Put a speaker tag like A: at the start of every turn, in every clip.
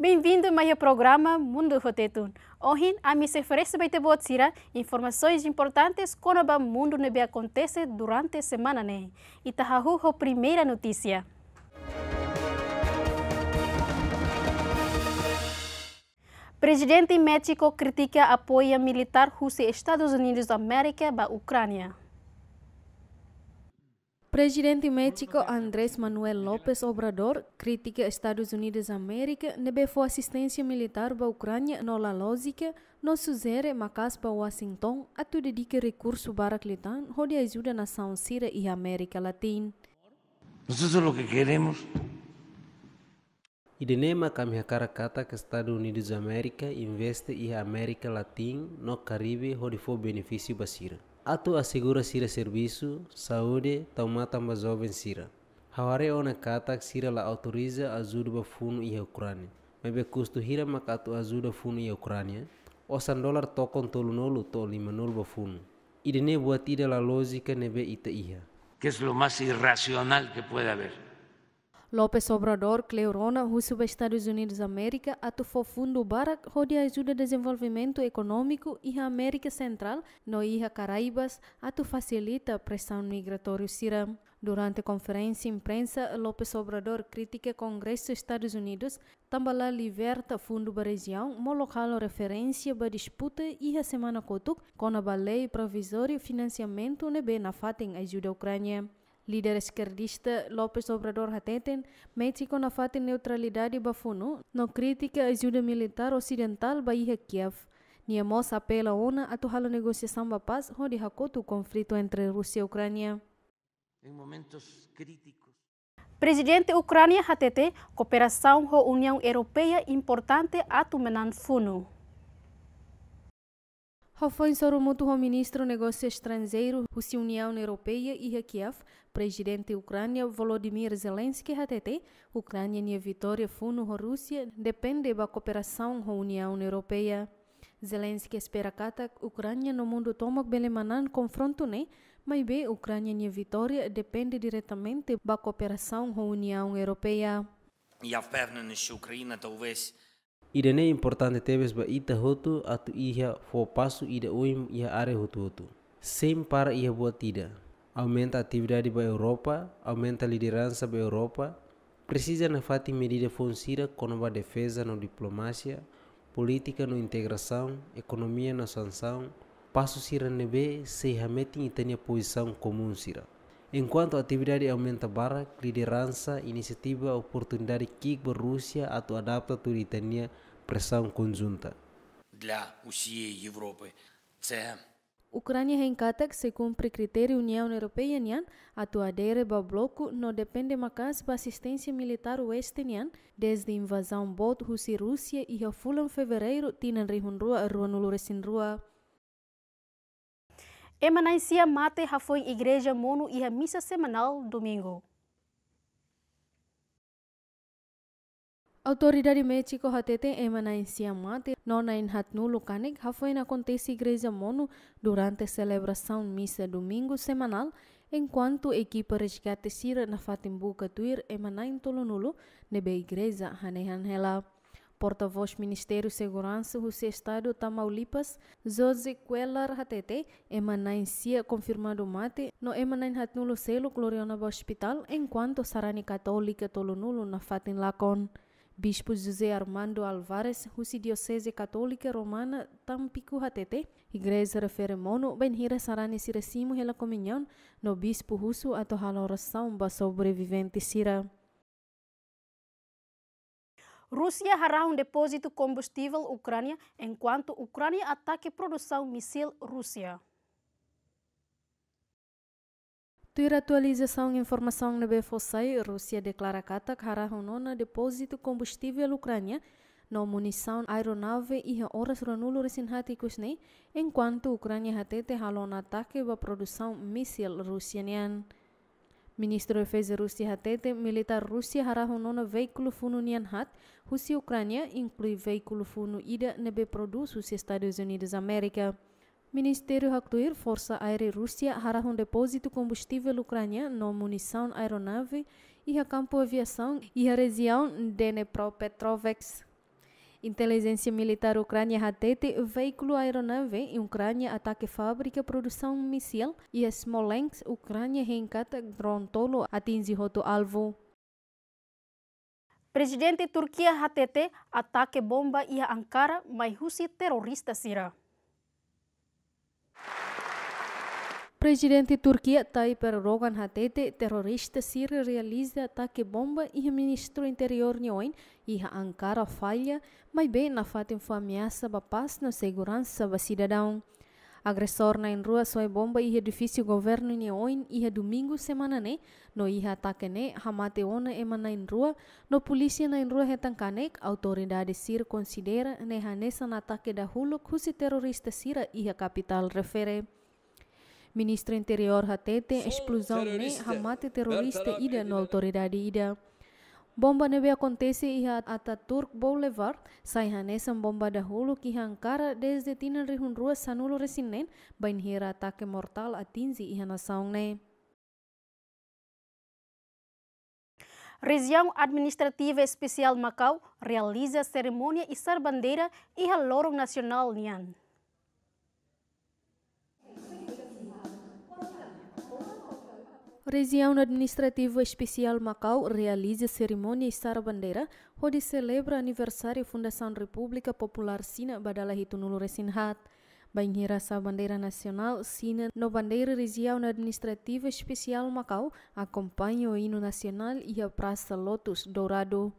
A: Bem-vindo ao programa Mundo Rotetun. Hoje, a mim se oferece para informações importantes quando o mundo nebe acontece durante a semana. Né? E tahahu tá a primeira notícia. Presidente México critica apoio militar russo e Estados Unidos da América para a Ucrânia. Presidente México Andrés Manuel López Obrador critica Estados Unidos América nebefou assistência militar para a Ucrânia na lógica, não sugere Macas para Washington, a tudo de que recurso para Clitan, onde ajuda a nação Síria e América Latina.
B: Nós isso é o que queremos. Idenema kami hakarakata que Estados Unidos América investe e América Latina no Caribe, onde for benefício basira. Atu assegura sira serviço, saúde, taumata mazovem sira. Haware ona katak sira la autoriza ajuda ba funo iha Ucrânia. Mebe custo hira maka atu ajuda funu iya Ukrania, Osan dolar tokon tolu nolu to lima nol ba funo. Idene buat ida la lógica nebe ita iha. Que es lo más irracional que puede haber.
A: López Obrador, Cleurona, Rússia e Estados Unidos da América, atufou fundo para rode ajuda desenvolvimento econômico e a América Central, no Ia Caraíbas, atu facilita a pressão migratória Sirã. Durante a conferência imprensa, López Obrador critica Congresso Estados Unidos, também liberta fundo para a região, molocalo referência para disputa e a semana cotuc, com a lei provisória financiamento nebe na em ajuda à Ucrânia. Líder esquerdista López Obrador Hateten, México na fate neutralidade bafuno, no crítica ajuda militar ocidental Bahia Kiev. Niamos apela ONU a tohala negociação da paz, onde hakoto o conflito entre Rússia e Ucrânia. Em momentos críticos. Presidente Ucrânia Hatete, cooperação com a União Europeia importante a tumenan funo. Rafael muito o ministro Negócios Estrangeiros, a União Europeia e a Kiev, presidente Ucrânia Volodymyr Zelensky a Ucrânia e vitória fundo a Rússia depende da cooperação com a União Europeia. Zelensky espera que a Ucrânia no mundo toma belemanan confronto né, mas bem Ucrânia e vitória depende diretamente da cooperação com a União Europeia.
B: Я que a Ucrânia та увесь Ida ne é importante tebes ba ita hotu atau ia fo pasu ida uim ia are hotu hotu. Sem para ia buat tidak. Aumenta a atividade ba Europa, aumenta a liderança ba Europa. Precisa na fati medida funcira como a defesa na diplomacia, política na integração, economia na sanção, passo sira nebe se realmente e a posição comum sira. Enquanto a atividade aumenta barra, liderança, iniciativa, oportunidade que Rússia atua adapta turitania pressão conjunta. Для усієї Європи це
A: Ucrânia rencata se cumpre critério União Europeia nian atu adere ba bloco no depende macas ba assistência militar oeste nian desde invasão bot Rússia e a fulan fevereiro tinan rihun rua rua nuluresin rua Emanancia Mate já foi igreja mono e a missa semanal domingo. Autoridade México Hatete Emanancia Mate nona em Hatnu caneg, já foi na igreja mono durante a celebração missa domingo semanal enquanto a equipe resgate Sira na Fatimbuca Tuir Emanain Tolonulu nebe igreja Hanehan Hela. Porta-voz Ministério Segurança do Estado Tamaulipas, José Quelar HTT, emanancia confirmado mate, no emanan hatnulo selo gloriona hospital, enquanto sarani católica tolunulo na fatin lacon. Bispo José Armando Alvarez, Diocese Católica Romana Tampico HTT, Igreja Referemono, Benhira Sarani Siracimo Rela Comunhão, no Bispo Russo, a oração para sobrevivente Sira. Rússia hará um depósito combustível Ucrânia enquanto Ucrânia ataque produção míssil Rússia. Ter atualização e informação na BFOSEI, Rússia declara que atacará um nono depósito combustível Ucrânia na munição aeronave e horas ranulo resinháticos né? enquanto Ucrânia hatete halon ataque a produção míssil russianiano. Ministro da Defesa Rússia tete militar Rússia hará honona veículo funo nian hat, Rússia Ucrânia inclui veículo funo ida nebe produz os Estados Unidos América. Ministério Hakluir Força Aérea Rússia hará um depósito combustível Ucrânia no munição aeronave e a campo aviação e a região Dnepropetrovsk. Inteligência militar ucrânia Ratete, veículo aeronave em Ucrânia ataque fábrica produção míssil e Smolensk, Ucrânia reencata drone tolo atinge roto alvo. Presidente Turquia Ratete ataque bomba e Ankara, mas Rússia terrorista será. Presidente Turquia Tayyip Erdogan hatete terrorista Síria realiza ataque bomba e ministro interior Oin e Ankara falha, mas bem na fatem foi ameaça para paz na segurança para cidadão. Agressor na em rua soi bomba e edifício governo Oin e domingo semana né, no e ataque né, hamate ona ema na em rua, no polícia na em rua retancanek, autoridade sir considera né hanesa na ataque da Huluk, terrorista Síria e a capital refere. Ministro Interior hatete explosão ne hamate terrorista ida no autoridade ida. Bomba neve acontece e a Ataturk Boulevard sai hanesa bomba da hulu que hankara desde tinan rihun rua sanulo resinen bain hira ataque mortal atinzi e hanasaung ne. Né? Região Administrativa Especial Macau realiza cerimônia e bandeira e a Lorong Nacional Nian. Região Administrativa Especial Macau realiza cerimônia Istara Bandeira, onde celebra aniversário Fundação República Popular Sina Badala Hitunulu Resinhat. Banheira sa Bandeira Nacional Sina no Bandeira Região Administrativa Especial Macau acompanha o hino nacional e a Praça Lotus Dourado.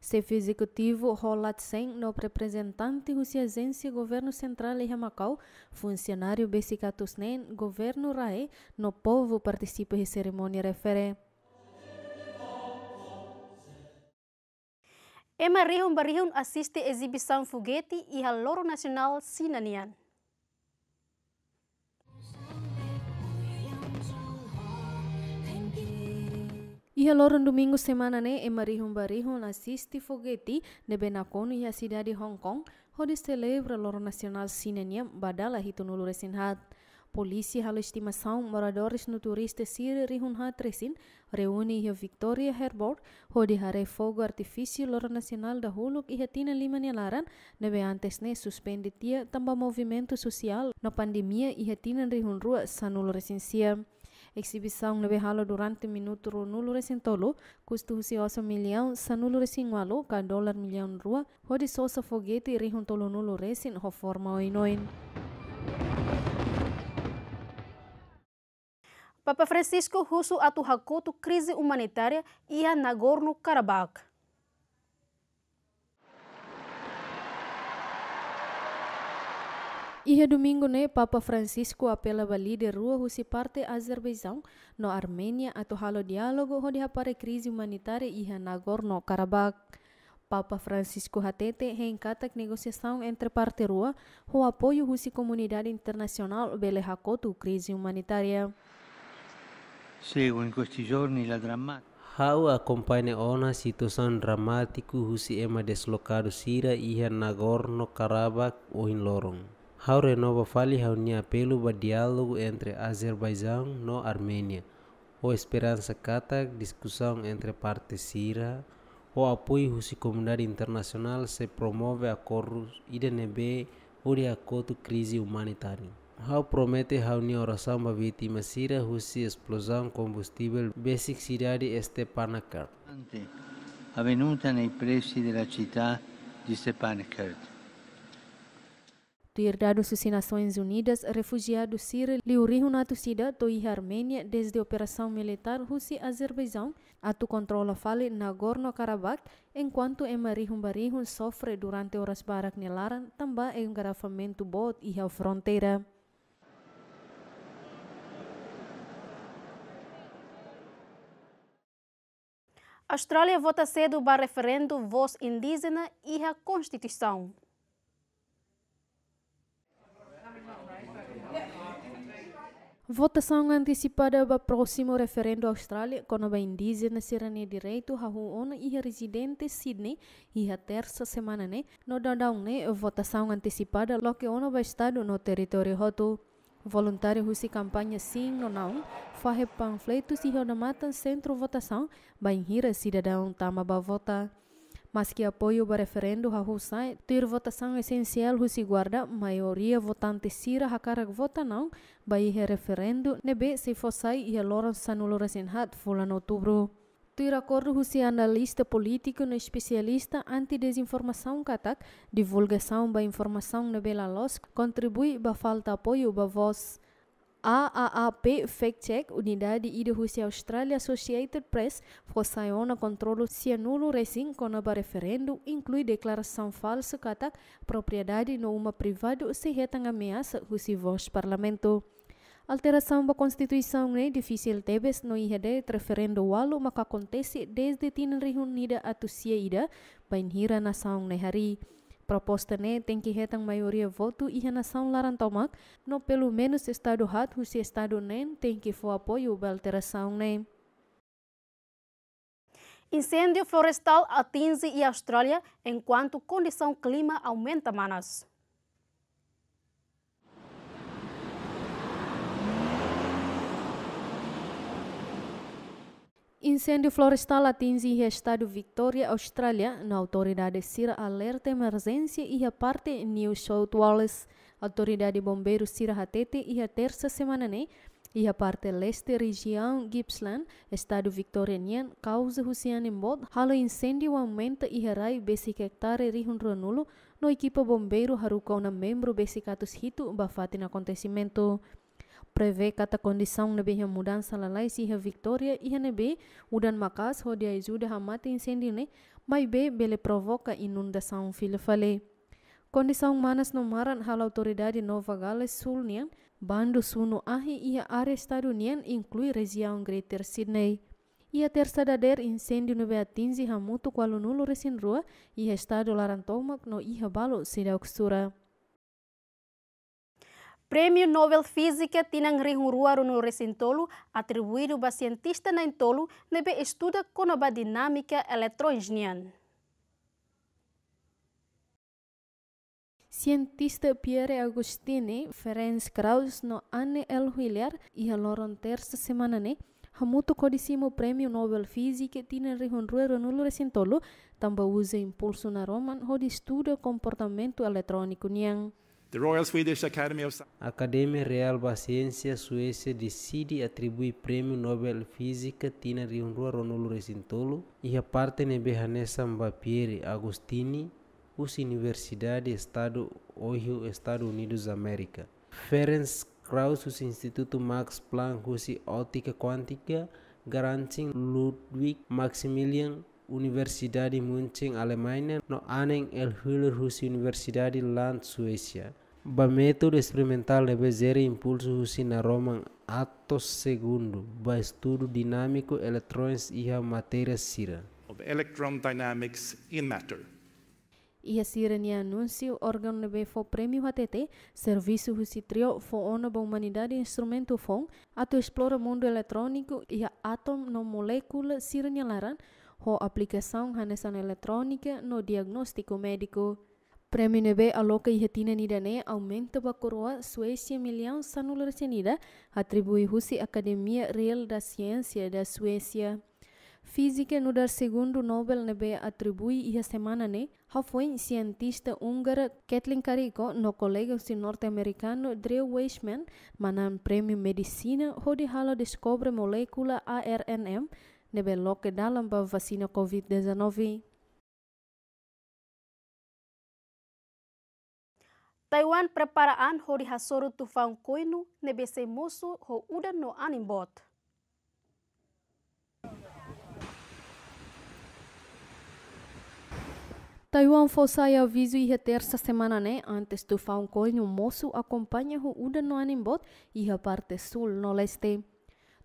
A: Chefe executivo Rolat Sen, no representante russiazense governo central de Macau, funcionário Bessicatusnen, governo RAE, no povo participa de cerimônia referente. Ema rihon barihon assiste exibição foguete e a Loro Nacional Sinanian. Iha loron domingo semana ne emari humbari hon assiste fogeti ne bena konu a sida di Hong Kong, ho di selebra loro nasional cinenia badala hito resin hat polisi halu estimação moradores no turista Sir hat resin reuni a Victoria ho di hare fogo artifício loro nasional da Huluk e Hatina Lima ne be antes ne suspenditia tia tamba movimento sosial na pandemia e Hatina sanul resin siam exibição lebe halo durante minuto nulu resin tolo, custo husi oso milhão sanulu resin walo, ka dólar milhão rua, hodi sosa foguete rihun tolo nulu resin ho forma oinoin. Papa Francisco husu atu hakoto crise humanitária e Nagorno-Karabakh. Ihe domingo ne né? Papa Francisco apelava líder rua husi parte Azerbaijão no Armênia a halo diálogo ho dihapare crise humanitária iha Nagorno-Karabakh. Papa Francisco Hatete reencata negociação entre parte rua o apoio russa comunidade internacional bele hakotu crise humanitária.
B: Seguo in questi giorni la drammatica Hau acompanha ona situação dramática russa ema é deslocado Sira e Nagorno-Karabakh ou em Lorong. How Renova Fale reuniu apelo para diálogo entre Azerbaijão e Armênia, ou esperança cata discussão entre partes Síria, ou apoio à comunidade internacional se promove acordos IDNB ou de acordo crise humanitária. How promete reunir oração para vítimas síria russa explosão combustível Basic Cidade Stepanakert. Avenida nei pressi della città di Stepanakert.
A: Herdado das Nações Unidas, refugiados sírios liurihunatu sida toi Armênia desde a operação militar russa Azerbaijão, atu controla fale Nagorno-Karabakh, enquanto emarihun barihun sofre durante horas barak nelaran também engarrafamento bot e a fronteira. A Austrália vota cedo para referendo voz indígena e a Constituição. Votação antecipada para o próximo referendo Austrália, quando bem indígena será né direito a um e residente Sydney e a terça semana né. No dadão né, votação antecipada logo que o vai estado no território roto. Voluntário russo campanha sim ou não, faz panfletos e rodamata centro votação, bem hira cidadão tama ba votar mas que apoio para referendo a Hussein ter votação essencial se guarda maioria votante sira hakarak vota não bai referendo nebe se fossai e a Lawrence Sanuloresin hat fulano outubro ter acordo o analista político e especialista anti-desinformação katak divulgação ba informação na bela los contribui ba falta apoio ba voz AAAP Fact Check, unidade Ida e Rússia Australia Associated Press, forçaiona controlo cianuro recém conaba referendo, inclui declaração falsa cata propriedade no uma privado se retan ameaça Rússia voz parlamento. Alteração da Constituição é difícil tebes no IHD referendo walu maka acontece desde tin reunida atu ida, bainhira hira nação ne hari. Proposta-ne tem que retang maioria voto e renação larantomac, no pelo menos Estado hat, se Estado nem tem que for apoio a alteração nem. Incêndio florestal atinge a Austrália enquanto condição clima aumenta manas. Incêndio florestal atinge o estado Victoria, Austrália. Na autoridade Sira alerta emergência e a parte New South Wales. Autoridade Bombeiro Sira Hatete e a terça semana né? e a parte leste região Gippsland, estado victoriano, causa Rusian embot, halo incêndio aumenta e herai basic hectare rihun ronulo, no equipa bombeiro harukauna membro basicatus hito bafate no acontecimento. prevê kata condição na bem mudança lá lá e se a vitória e a nebe udan macas dia ajuda a mate incêndio né mas be bele provoca inundação filho falei condição manas no maran hal autoridade Nova Gales Sul nian bando suno ahi ia estado nian inclui região Greater Sydney ia tersadadar incêndio no Beatinzi hamutu qualunulo recém rua ia estado larantomak no ia balo sidauk Prêmio Nobel Física tinang rihurua resintolu, intolu, atribuído ba cientista na intolu, nebe estuda konoba dinâmica eletroingenian. Cientista Pierre Agostini, Ferenc Krauss no Anne L. Wheeler i aloron loron semana ne, hamuto kodisimo prêmio Nobel Física tinang rihurua runuris resintolu tamba usa impulso na Roman hodi estuda comportamento eletrônico niang.
B: The Royal Swedish Academy of a Academia Real da Ciência Suécia decide atribuir Prêmio Nobel Física Tina Riunrua Ronolo Recintolo e a parte Nebehanessa Mbapieri Agostini, US Universidade Estado Ohio, Estados Unidos da América. Ferenc Krauss, os Instituto Max Planck, os Ótica Quântica, garantem Ludwig Maximilian Universidade München, Alemanha, no anem el Hüllerhus Universidade Land, Suécia. Ba método experimental de bezere impulso na Roman atos segundo, ba estudo dinâmico eletrões e a matéria sira. Of electron dynamics in
A: matter. E a sirene anúncio, órgão nebe foi prêmio HTT, serviço rusitrio foi ono ba humanidade instrumento fon, ato explora mundo eletrônico e a átomo no molécula sirene laran, ho aplicação hanesan eletrônica no diagnóstico médico. Preminebe aloka ihatina nidane aumenta bakoroa Suécia sanular senida atribui husi Academia Real da Ciencia da Suecia. Física no dar segundo Nobel nebe atribui iha semana ne ha foi cientista húngara Kathleen Carico no colega si norte-americano Drew Weissman manan premi medicina ho de hala descobre molécula ARNM neben lockdalen ba vacina COVID-19. Taiwan preparaan hori hasoro tufang koinu nebe semoso ho udan no animbot. Taiwan foi sair visu e terça semana né antes do tufão coino moço acompanha udan no animbot e parte sul no leste.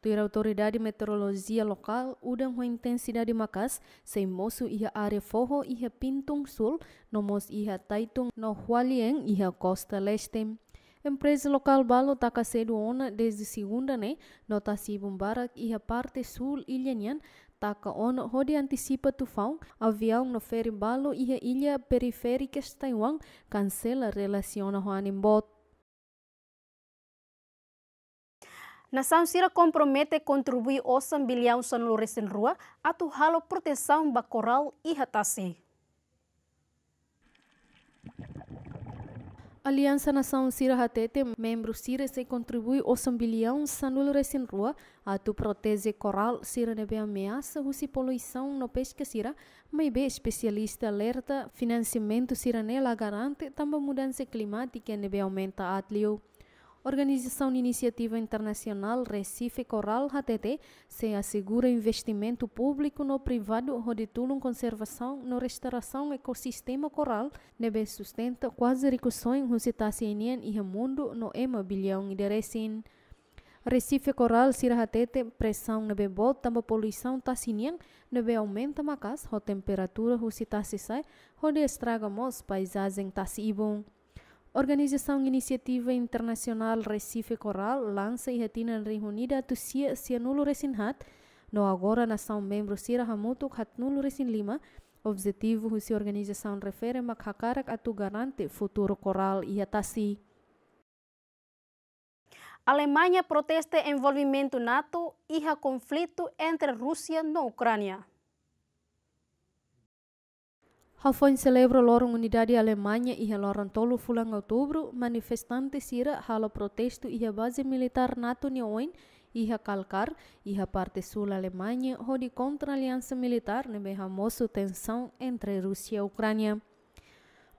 A: ter a Autoridade de Meteorologia Local udang uma intensidade makas sem moço Iha área forro Iha Pintung Sul, nomos ia Taitung no Hualien Iha Costa Leste. Empresa local balo taka cedo ona desde segunda ne, notasi bombarak Iha parte sul ilhanian taka ona hodi anticipa tufão, avião no ferry balo Iha ilha periférica Taiwan cancela relaciona Juan animbot. Nação Sira compromete contribuir 8 bilhão de Lourenço em Rua a halo proteção da coral e ratasi. Aliança Nação Sira Hatete, membro Sira se contribui 8 bilhão de Lourenço em Rua a tu protege coral Sira nebe ameaça rusi poluição no pesca Sira, mas especialista alerta financiamento Sira nela garante também mudança climática nebe aumenta atlio. Organização de Iniciativa Internacional Recife Coral HTT se assegura investimento público no privado rodetulam conservação no restauração ecossistema coral, nebe sustenta quase recursões rusitasienien e remundo no ema bilhão de Recife Coral Sirahatete pressão nebe bota, a poluição tacinian nebe aumenta macas a temperatura rusitasi sai ho estraga mos paisagem tasibong. Organização Iniciativa Internacional Recife Coral lança e retina reunida tusia sianulo resinhat, no agora nação membro sira hamutu hatnulo resin lima, objetivo se organização refere makakarak atu garante futuro coral e atasi. Alemanha protesta envolvimento NATO e conflito entre Rússia e Ucrânia. Hafon celebra lorong unidade Alemanha e lorong tolo fulang outubro, manifestante sira hala protesto e a base militar NATO neoin e a calcar e a parte sul Alemanha hodi contra a aliança militar nebe hamoso tensão entre Rússia e Ucrânia.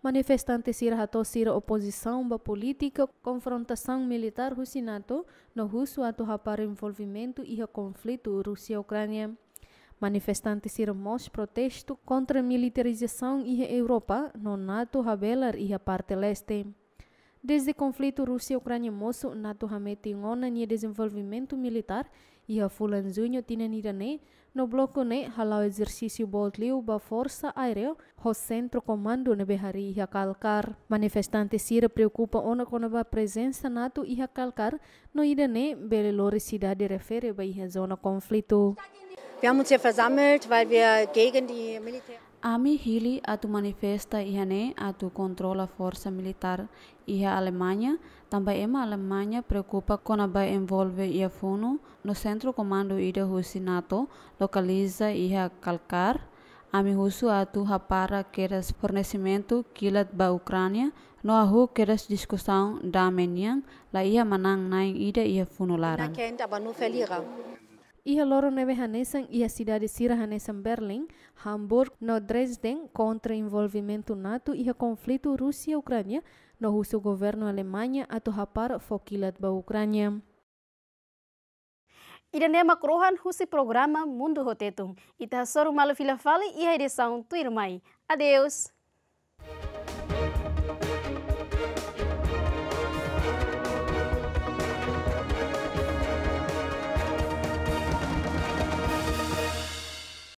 A: Manifestantes sira hato sira oposição ba política, confrontação militar Rússia-NATO no russo ato hapar envolvimento e a conflito Rússia-Ucrânia. Manifestantes irmãos protesto contra a militarização e a Europa, no NATO, Rabelar e a parte leste. Desde o conflito Rússia-Ucrânia moço, NATO ramete ngona ni desenvolvimento militar e a fulanzunho tinanirane no bloco ne halau exercício boltliu ba força aérea, o centro comando ne behari e a calcar. Manifestantes sira preocupa ona com a presença NATO e a calcar no idane bele lore cidade refere ba zona conflito. Wir haben uns hier versammelt, weil wir gegen die Militär... Ami hili atu manifesta ihane atu kontrola força militar iha Alemanya, também ema Alemanya preocupa kona ba vai envolve ia funo no centro comando ida Husi NATO, localiza iha Kalkar, ami husu atu hapara keras fornecimento kilat ba Ucrânia, no ahu keras discussão da la ia manang naing ida ia funo larang. loro neve Hanesan e a cidade Sira Hanesan Berlim, Hamburgo, no Dresden, contra envolvimento NATO e o conflito Rússia-Ucrânia, no o governo Alemanha a tohapar fokilat ba Ucrânia. Idane makruhan husi programa Mundo Rotetum. Ita soru malafila fale e a edição Tuirmai. Adeus!